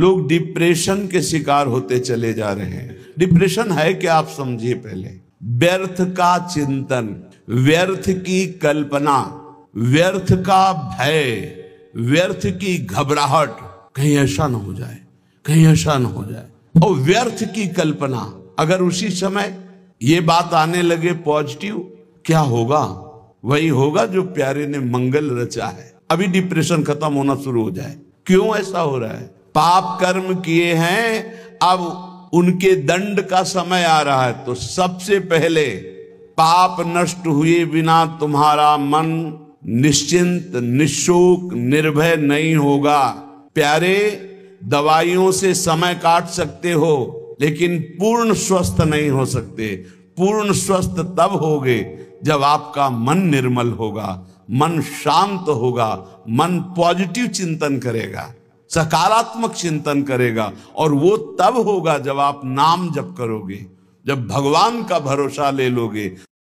लोग डिप्रेशन के शिकार होते चले जा रहे हैं डिप्रेशन है क्या आप समझिए पहले व्यर्थ का चिंतन व्यर्थ की कल्पना व्यर्थ का भय व्यर्थ की घबराहट कहीं ऐसा ना हो जाए कहीं ऐसा ना हो जाए और व्यर्थ की कल्पना अगर उसी समय ये बात आने लगे पॉजिटिव क्या होगा वही होगा जो प्यारे ने मंगल रचा है अभी डिप्रेशन खत्म होना शुरू हो जाए क्यों ऐसा हो रहा है पाप कर्म किए हैं अब उनके दंड का समय आ रहा है तो सबसे पहले पाप नष्ट हुए बिना तुम्हारा मन निश्चिंत निशोक निर्भय नहीं होगा प्यारे दवाइयों से समय काट सकते हो लेकिन पूर्ण स्वस्थ नहीं हो सकते पूर्ण स्वस्थ तब होगे जब आपका मन निर्मल होगा मन शांत होगा मन पॉजिटिव चिंतन करेगा सकारात्मक चिंतन करेगा और वो तब होगा जब आप नाम जप करोगे जब भगवान का भरोसा ले लोगे